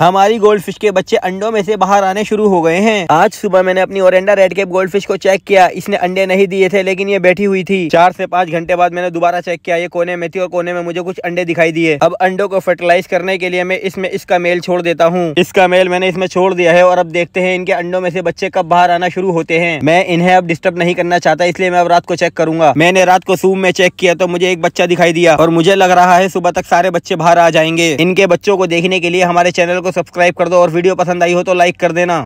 हमारी gold fish के बच्चे अंडों में से बाहर आने शुरू हो गए हैं आज सुबह मैंने अपनी oranda red cap gold fish को चेक किया इसने अंडे नहीं दिए थे लेकिन ये बैठी हुई थी चार से पाँच घंटे बाद मैंने दोबारा चेक किया ये कोने में थी और कोने में मुझे कुछ अंडे दिखाई दिए अब अंडों को फर्टिलाइज करने के लिए मैं इसमें इसका मेल छोड़ देता हूँ इसका मेल मैंने इसमें छोड़ दिया है और अब देखते हैं इनके अंडों में से बच्चे कब बाहर आना शुरू होते हैं मैं इन्हें अब डिस्टर्ब नहीं करना चाहता इसलिए मैं अब रात को चेक करूंगा मैंने रात को सूम में चेक किया तो मुझे एक बच्चा दिखाई दिया और मुझे लग रहा है सुबह तक सारे बच्चे बाहर आ जाएंगे इनके बच्चों को देखने के लिए हमारे चैनल को सब्सक्राइब कर दो और वीडियो पसंद आई हो तो लाइक कर देना